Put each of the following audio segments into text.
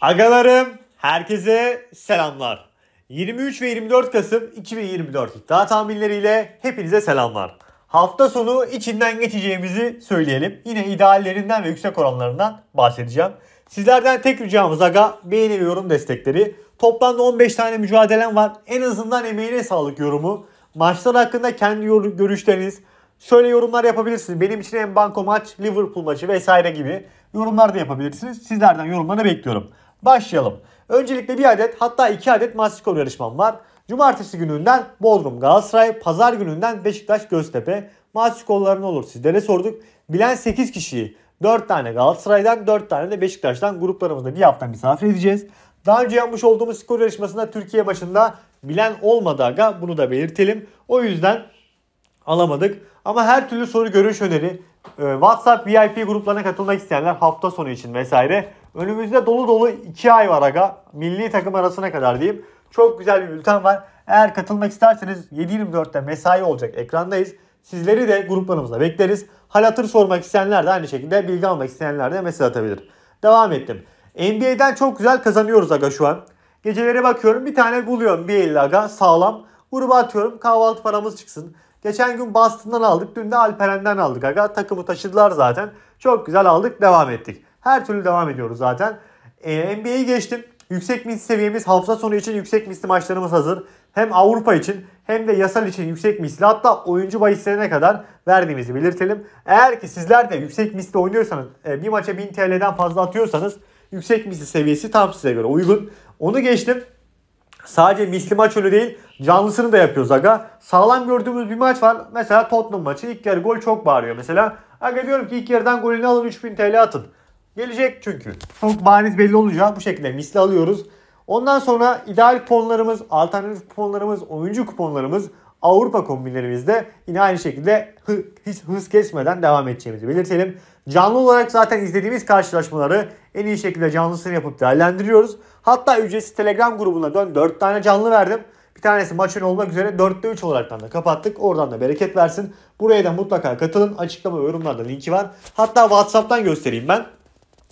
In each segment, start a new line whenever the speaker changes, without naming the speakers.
Agalarım herkese selamlar. 23 ve 24 Kasım 2024 iddia tahminleriyle hepinize selamlar. Hafta sonu içinden geçeceğimizi söyleyelim. Yine ideallerinden ve yüksek oranlarından bahsedeceğim. Sizlerden tek ricamız aga beğeni ve yorum destekleri. Toplamda 15 tane mücadelem var. En azından emeğine sağlık yorumu. Maçlar hakkında kendi görüşleriniz, şöyle yorumlar yapabilirsiniz. Benim için en banko maç, Liverpool maçı vesaire gibi yorumlar da yapabilirsiniz. Sizlerden yorumlarını bekliyorum başlayalım. Öncelikle bir adet hatta iki adet maç skoru yarışmam var. Cumartesi gününden Bodrum Galatasaray, pazar gününden Beşiktaş Göztepe. Maç skorları ne olur sizlere sorduk. Bilen 8 kişiyi 4 tane Galatasaray'dan 4 tane de Beşiktaş'tan gruplarımızda bir hafta misafir edeceğiz. Daha önce yapmış olduğumuz skor yarışmasında Türkiye başında bilen olmadı aga bunu da belirtelim. O yüzden alamadık. Ama her türlü soru görüş öneri e, WhatsApp VIP gruplarına katılmak isteyenler hafta sonu için vesaire Önümüzde dolu dolu 2 ay var aga. Milli takım arasına kadar diyeyim. Çok güzel bir bülten var. Eğer katılmak isterseniz 7.24'te mesai olacak ekrandayız. Sizleri de gruplarımızda bekleriz. Hal hatır sormak isteyenler de aynı şekilde bilgi almak isteyenler de mesaj atabilir. Devam ettim. NBA'den çok güzel kazanıyoruz aga şu an. Geceleri bakıyorum bir tane buluyorum bir elli aga sağlam. Gruba atıyorum kahvaltı paramız çıksın. Geçen gün Boston'dan aldık. Dün de Alperen'den aldık aga. Takımı taşıdılar zaten. Çok güzel aldık devam ettik. Her türlü devam ediyoruz zaten. Ee, NBA'yi geçtim. Yüksek misli seviyemiz hafta sonu için yüksek misli maçlarımız hazır. Hem Avrupa için hem de yasal için yüksek misli hatta oyuncu bahislerine kadar verdiğimizi belirtelim. Eğer ki sizler de yüksek misli oynuyorsanız e, bir maça 1000 TL'den fazla atıyorsanız yüksek misli seviyesi tam size göre uygun. Onu geçtim. Sadece misli maç ölü değil canlısını da yapıyoruz aga. Sağlam gördüğümüz bir maç var. Mesela Tottenham maçı ilk yarı gol çok bağırıyor mesela. Aga diyorum ki ilk yarıdan golünü alın 3000 TL atın. Gelecek çünkü. Çok bariz belli olacak bu şekilde misli alıyoruz. Ondan sonra ideal kuponlarımız, alternatif kuponlarımız, oyuncu kuponlarımız Avrupa kombinlerimizde yine aynı şekilde hı, hiç hız kesmeden devam edeceğimizi belirtelim. Canlı olarak zaten izlediğimiz karşılaşmaları en iyi şekilde canlısını yapıp değerlendiriyoruz. Hatta ücretsiz Telegram grubuna dön 4 tane canlı verdim. Bir tanesi maçın olmak üzere 4'te 3 olaraktan da kapattık. Oradan da bereket versin. Buraya da mutlaka katılın. Açıklama ve yorumlarda linki var. Hatta Whatsapp'tan göstereyim ben.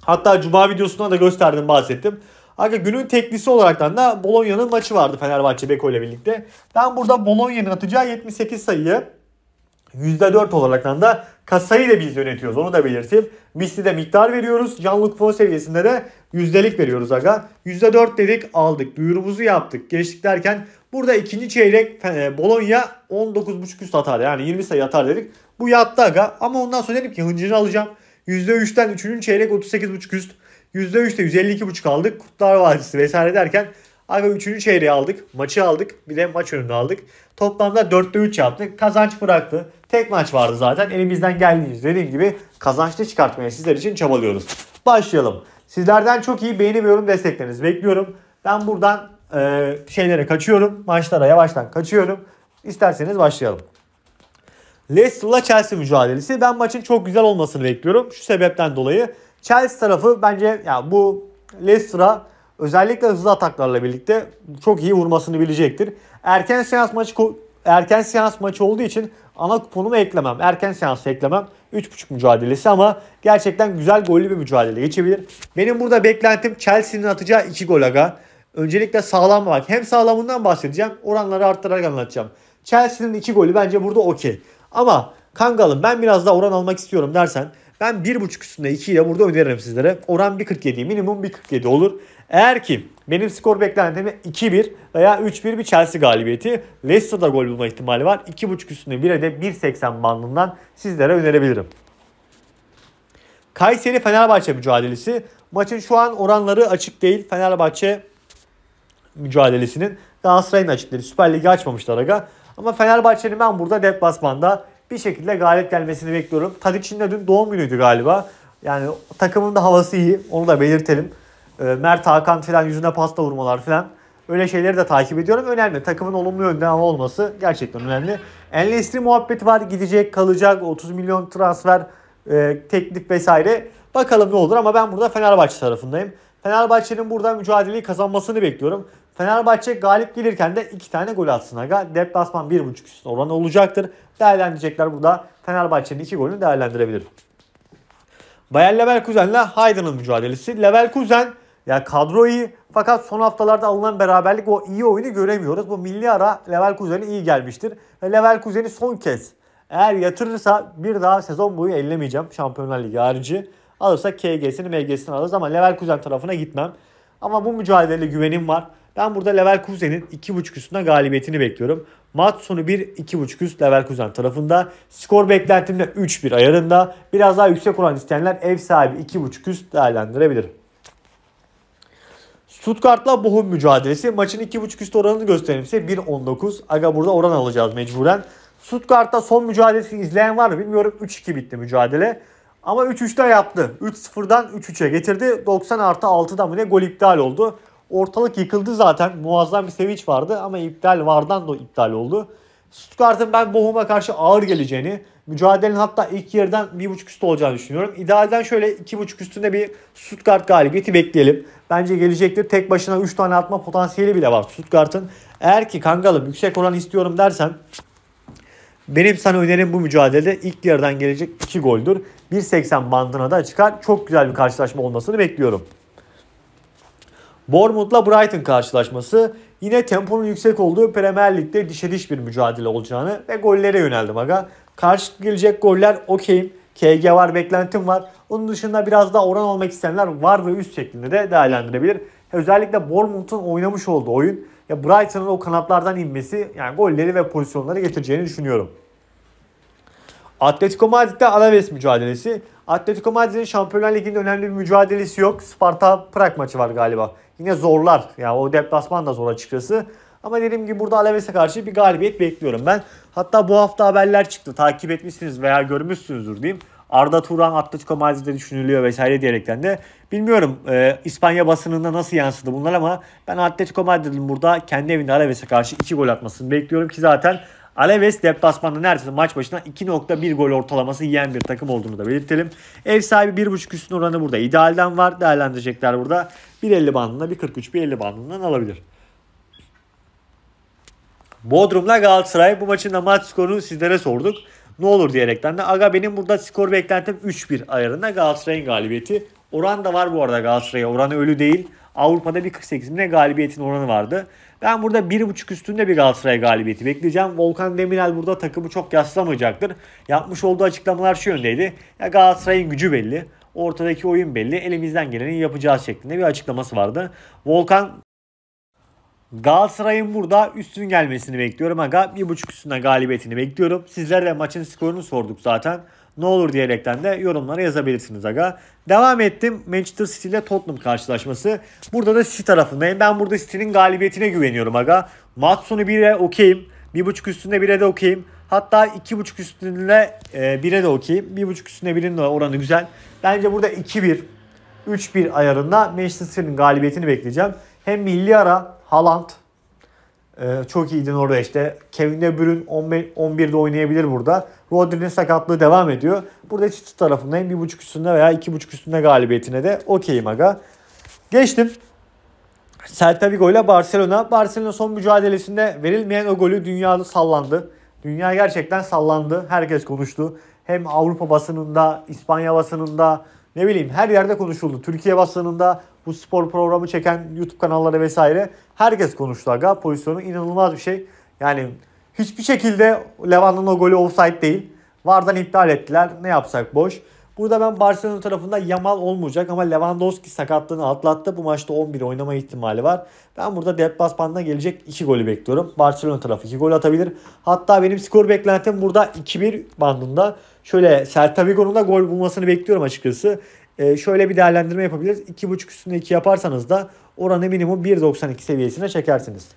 Hatta Cuma videosunda da gösterdim bahsettim. Aga günün teknisi olaraktan da Bologna'nın maçı vardı Fenerbahçe Beko ile birlikte. Ben burada Bologna'nın atacağı 78 sayıyı %4 olaraktan da kasayı da biz yönetiyoruz. Onu da belirteyim. Misli de miktar veriyoruz. Canlı fon seviyesinde de yüzdelik veriyoruz aga. %4 dedik aldık. Duyurumuzu yaptık. Geçtik derken burada ikinci çeyrek e, Bologna 19.5 üst atar. Yani 20 sayı atar dedik. Bu yattı aga. Ama ondan sonra dedim ki hıncını alacağım. %3'ten 3'ünün çeyrek 38,5 üst. %3'te 152,5 aldık. kutlar Vadisi vesaire derken Aga 3. çeyreği aldık. Maçı aldık. Bir de maç önünü aldık. Toplamda 4'te 3 yaptık. Kazanç bıraktı. Tek maç vardı zaten. Elimizden geldiğince dediğim gibi kazançlı çıkartmaya sizler için çabalıyoruz. Başlayalım. Sizlerden çok iyi beğeni ve yorum desteklerinizi bekliyorum. Ben buradan e, şeylere kaçıyorum. Maçlara yavaştan kaçıyorum. İsterseniz başlayalım. Leicester'la Chelsea mücadelesi. Ben maçın çok güzel olmasını bekliyorum. Şu sebepten dolayı Chelsea tarafı bence ya bu Leicester'a özellikle hızlı ataklarla birlikte çok iyi vurmasını bilecektir. Erken seans maçı erken seans maçı olduğu için ana kuponumu eklemem. Erken seansı eklemem. 3.5 mücadelesi ama gerçekten güzel gollü bir mücadele geçebilir. Benim burada beklentim Chelsea'nin atacağı 2 gol aga. Öncelikle sağlam bak. Hem sağlamından bahsedeceğim. Oranları arttırarak anlatacağım. Chelsea'nin 2 golü bence burada okey. Ama Kangal'ın ben biraz daha oran almak istiyorum dersen ben 1.5 üstünde 2 ile burada öneririm sizlere. Oran 1.47 minimum 1.47 olur. Eğer ki benim skor beklentimi 2-1 veya 3-1 bir Chelsea galibiyeti. Leicester'da gol bulma ihtimali var. 2.5 üstünde 1'e de 1.80 bandından sizlere önerebilirim. Kayseri Fenerbahçe mücadelesi. Maçın şu an oranları açık değil. Fenerbahçe mücadelesinin Galatasaray'ın açıkları. Süper Ligi açmamışlar aga. Ama Fenerbahçe'nin ben burada deplasmanda bir şekilde galip gelmesini bekliyorum. Tadic'in de dün doğum günüydü galiba. Yani takımın da havası iyi. Onu da belirtelim. Ee, Mert Hakan falan yüzüne pasta vurmalar falan. Öyle şeyleri de takip ediyorum. Önemli. Takımın olumlu yönde olması gerçekten önemli. Enlestri muhabbeti var. Gidecek, kalacak. 30 milyon transfer e, teklif vesaire. Bakalım ne olur ama ben burada Fenerbahçe tarafındayım. Fenerbahçe'nin burada mücadeleyi kazanmasını bekliyorum. Fenerbahçe galip gelirken de 2 tane gol atsın aga. Deplasman 1.5 üstün oranı olacaktır. Değerlendirecekler burada. Fenerbahçe'nin 2 golünü değerlendirebilir. Bayer Leverkusen'le Haydn'ın mücadelesi. Leverkusen ya yani kadro iyi fakat son haftalarda alınan beraberlik o iyi oyunu göremiyoruz. Bu milli ara Leverkusen'e iyi gelmiştir. Ve Leverkusen'i son kez eğer yatırırsa bir daha sezon boyu ellemeyeceğim Şampiyonlar Ligi harici. Alırsa KG'sini MG'sini alırız ama Leverkusen tarafına gitmem. Ama bu mücadelede güvenim var. Ben burada Leverkusen'in 2.5 üstüne galibiyetini bekliyorum. Maç sonu 1-2.5 üst Leverkusen tarafında. Skor beklentim de 3-1 ayarında. Biraz daha yüksek olan isteyenler ev sahibi 2.5 üst değerlendirebilir. Stuttgart'la Bochum mücadelesi. Maçın 2.5 üst oranını gösterelim size. 1.19. Aga burada oran alacağız mecburen. Stuttgart'ta son mücadelesi izleyen var mı bilmiyorum. 3-2 bitti mücadele. Ama 3-3'te yaptı. 3-0'dan 3-3'e getirdi. 90 artı 6'da mı ne gol iptal oldu. Ortalık yıkıldı zaten. Muazzam bir sevinç vardı ama iptal vardan da iptal oldu. Stuttgart'ın ben Bochum'a karşı ağır geleceğini, mücadelenin hatta ilk yerden 1.5 üstü olacağını düşünüyorum. İdealden şöyle 2.5 üstünde bir Stuttgart galibiyeti bekleyelim. Bence gelecektir. Tek başına 3 tane atma potansiyeli bile var Stuttgart'ın. Eğer ki kangalım yüksek oran istiyorum dersen benim sana önerim bu mücadelede ilk yerden gelecek 2 goldür. 1.80 bandına da çıkar. Çok güzel bir karşılaşma olmasını bekliyorum. Bournemouth'la Brighton karşılaşması yine temponun yüksek olduğu Premier Lig'de dişe diş bir mücadele olacağını ve gollere yöneldim aga. Karşı gelecek goller okeyim. KG var, beklentim var. Onun dışında biraz daha oran olmak isteyenler var ve üst şeklinde de değerlendirebilir. Özellikle Bournemouth'un oynamış olduğu oyun ya Brighton'ın o kanatlardan inmesi yani golleri ve pozisyonları getireceğini düşünüyorum. Atletico Madrid'de Alaves mücadelesi. Atletico Madrid'in Şampiyonlar Ligi'nin önemli bir mücadelesi yok. Sparta Prag maçı var galiba. Yine zorlar. Yani o deplasman da zor açıkçası. Ama dediğim gibi burada Alaves'e karşı bir galibiyet bekliyorum ben. Hatta bu hafta haberler çıktı. Takip etmişsiniz veya görmüşsünüzdür diyeyim. Arda Turan Atletico Madrid'de düşünülüyor vesaire diyerekten de bilmiyorum e, İspanya basınında nasıl yansıdı bunlar ama ben Atletico Madrid'in burada kendi evinde Alaves'e karşı 2 gol atmasını bekliyorum ki zaten Alaves deplasmanda neredeyse maç başına 2.1 gol ortalaması yiyen bir takım olduğunu da belirtelim. Ev sahibi 1.5 üstün oranı burada. İdealden var. Değerlendirecekler burada. 1.50 bandında 1.43 1.50 bandından alabilir. Bodrum'la Galatasaray bu maçın da maç skorunu sizlere sorduk. Ne olur diyerekten de aga benim burada skor beklentim 3-1 ayarında Galatasaray'ın galibiyeti. Oran da var bu arada Galatasaray'a. Oranı ölü değil. Avrupa'da bir 48 galibiyetin oranı vardı. Ben burada 1.5 üstünde bir Galatasaray galibiyeti bekleyeceğim. Volkan Demirel burada takımı çok yaslamayacaktır. Yapmış olduğu açıklamalar şu yöndeydi. Ya Galatasaray'ın gücü belli. Ortadaki oyun belli. Elimizden geleni yapacağız şeklinde bir açıklaması vardı. Volkan Galatasaray'ın burada üstün gelmesini bekliyorum. Aga 1.5 üstünde galibiyetini bekliyorum. Sizlere de maçın skorunu sorduk zaten. Ne olur diyerekten de yorumlara yazabilirsiniz aga. Devam ettim Manchester City ile Tottenham karşılaşması. Burada da City tarafındayım. Ben burada City'nin galibiyetine güveniyorum aga. Maç sonu 1'e okeyim. 1.5 üstünde 1'e de okeyim. Hatta 2.5 üstünde 1'e de okeyim. 1.5 üstünde 1'in de oranı güzel. Bence burada 2-1, 3-1 ayarında Manchester City'nin galibiyetini bekleyeceğim. Hem milli ara Haaland ee, çok iyiydi Norveç'te. Kevin De Bruyne 11'de oynayabilir burada. Rodri'nin sakatlığı devam ediyor. Burada City tarafındayım. 1.5 üstünde veya 2.5 üstünde galibiyetine de okeyim aga. Geçtim. Celta Vigo ile Barcelona. Barcelona son mücadelesinde verilmeyen o golü dünyada sallandı. Dünya gerçekten sallandı. Herkes konuştu. Hem Avrupa basınında, İspanya basınında, ne bileyim her yerde konuşuldu. Türkiye basınında bu spor programı çeken YouTube kanalları vesaire herkes konuştu aga. Pozisyonu inanılmaz bir şey. Yani hiçbir şekilde Levan'ın o golü offside değil. Vardan iptal ettiler. Ne yapsak boş. Burada ben Barcelona tarafında Yamal olmayacak ama Lewandowski sakatlığını atlattı. Bu maçta 11 oynama ihtimali var. Ben burada deplasmanda gelecek 2 golü bekliyorum. Barcelona tarafı 2 gol atabilir. Hatta benim skor beklentim burada 2-1 bandında. Şöyle Celta Vigo'nun da gol bulmasını bekliyorum açıkçası. Ee, şöyle bir değerlendirme yapabiliriz. 2.5 üstünde 2 yaparsanız da oranı minimum 1.92 seviyesine çekersiniz.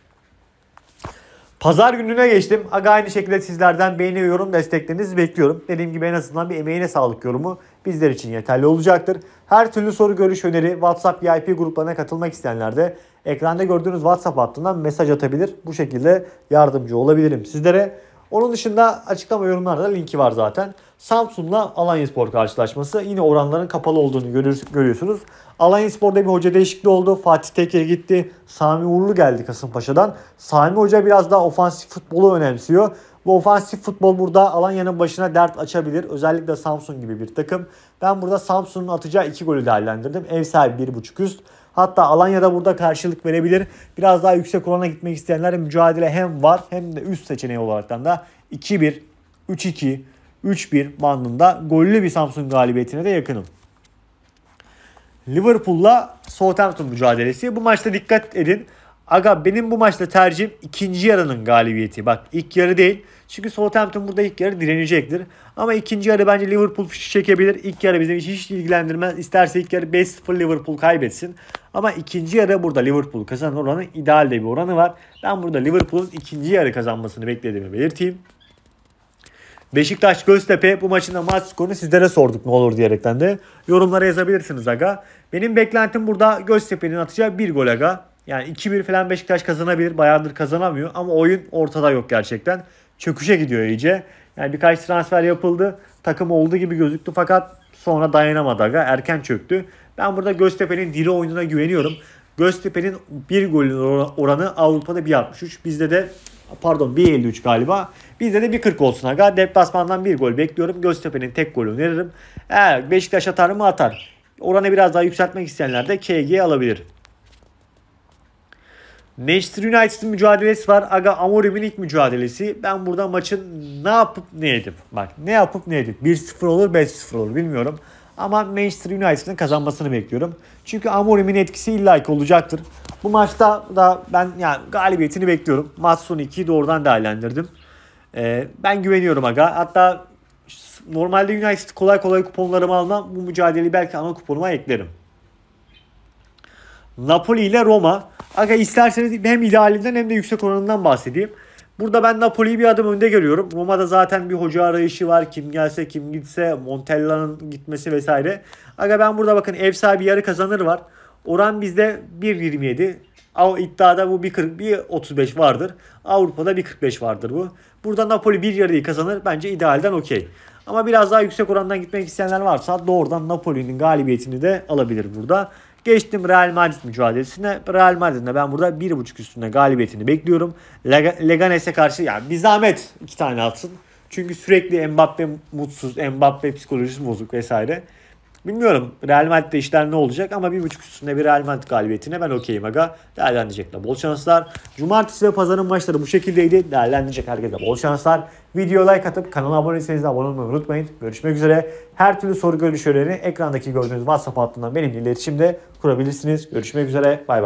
Pazar gününe geçtim. Aga aynı şekilde sizlerden beğeni ve yorum desteklerinizi bekliyorum. Dediğim gibi en azından bir emeğine sağlık yorumu bizler için yeterli olacaktır. Her türlü soru, görüş, öneri, WhatsApp VIP gruplarına katılmak isteyenler de ekranda gördüğünüz WhatsApp hattından mesaj atabilir. Bu şekilde yardımcı olabilirim sizlere. Onun dışında açıklama yorumlarda linki var zaten. Samsun'la Spor karşılaşması. Yine oranların kapalı olduğunu görüyorsunuz. Spor'da bir hoca değişikliği oldu. Fatih Tekke gitti. Sami Uğurlu geldi Kasımpaşa'dan. Sami Hoca biraz daha ofansif futbolu önemsiyor. Bu ofansif futbol burada Alanya'nın başına dert açabilir. Özellikle Samsun gibi bir takım. Ben burada Samsun'un atacağı iki golü değerlendirdim. Ev sahibi 1.5 üst. Hatta Alanya'da burada karşılık verebilir. Biraz daha yüksek orana gitmek isteyenler mücadele hem var hem de üst seçeneği olaraktan da 2-1, 3-2, 3-1 bandında gollü bir Samsun galibiyetine de yakınım. Liverpool'la Southampton mücadelesi. Bu maçta dikkat edin. Aga benim bu maçta tercihim ikinci yarının galibiyeti. Bak ilk yarı değil. Çünkü Southampton burada ilk yarı direnecektir. Ama ikinci yarı bence Liverpool fişi çekebilir. İlk yarı bizim hiç, hiç ilgilendirmez. İsterse ilk yarı 5-0 Liverpool kaybetsin. Ama ikinci yarı burada Liverpool kazanır oranı ideal de bir oranı var. Ben burada Liverpool'un ikinci yarı kazanmasını beklediğimi belirteyim. Beşiktaş Göztepe bu maçın da maç skorunu sizlere sorduk ne olur diyerekten de yorumlara yazabilirsiniz aga. Benim beklentim burada Göztepe'nin atacağı bir gol aga. Yani 2-1 falan Beşiktaş kazanabilir. Bayağıdır kazanamıyor ama oyun ortada yok gerçekten. Çöküşe gidiyor iyice. Yani birkaç transfer yapıldı. Takım oldu gibi gözüktü fakat sonra dayanamadı aga. Erken çöktü. Ben burada Göztepe'nin diri oyununa güveniyorum. Göztepe'nin bir golün oranı Avrupa'da 1.63. Bizde de Pardon 1.53 galiba. Bizde de 1.40 olsun aga. Deplasmandan bir gol bekliyorum. Göztepe'nin tek golü öneririm. Eğer Beşiktaş atar mı atar. Oranı biraz daha yükseltmek isteyenler de KG alabilir. Manchester United'ın mücadelesi var. Aga Amorim'in ilk mücadelesi. Ben burada maçın ne yapıp ne edip. Bak ne yapıp ne edip. 1-0 olur 5-0 olur bilmiyorum. Ama Manchester United'ın kazanmasını bekliyorum. Çünkü Amorim'in etkisi illaki olacaktır. Bu maçta da ben yani galibiyetini bekliyorum. Maç son 2'yi doğrudan değerlendirdim. Ee, ben güveniyorum aga. Hatta normalde United kolay kolay kuponlarımı almam. Bu mücadeleyi belki ana kuponuma eklerim. Napoli ile Roma. Aga isterseniz hem idealinden hem de yüksek oranından bahsedeyim. Burada ben Napoli'yi bir adım önde görüyorum. Roma'da zaten bir hoca arayışı var. Kim gelse kim gitse Montella'nın gitmesi vesaire. Aga ben burada bakın ev sahibi yarı kazanır var. Oran bizde 1.27. Av iddiada bu 1.40 1.35 vardır. Avrupa'da 1.45 vardır bu. Burada Napoli bir yarıyı kazanır. Bence idealden okey. Ama biraz daha yüksek orandan gitmek isteyenler varsa doğrudan Napoli'nin galibiyetini de alabilir burada. Geçtim Real Madrid mücadelesine. Real Madrid'in ben burada 1.5 üstünde galibiyetini bekliyorum. Leg Leganes'e karşı yani bir zahmet iki tane atsın. Çünkü sürekli Mbappe mutsuz, Mbappe psikolojisi bozuk vesaire. Bilmiyorum Real Madrid'de işler ne olacak ama bir buçuk üstünde bir Real Madrid galibiyetine ben okeyim aga. Değerlendirecekler. Bol şanslar. Cumartesi ve pazarın maçları bu şekildeydi. Değerlendirecek herkese bol şanslar. video like atıp kanala abone değilseniz abone olmayı unutmayın. Görüşmek üzere. Her türlü soru görüşlerini ekrandaki gördüğünüz WhatsApp hattından benimle iletişimde kurabilirsiniz. Görüşmek üzere. Bay bay.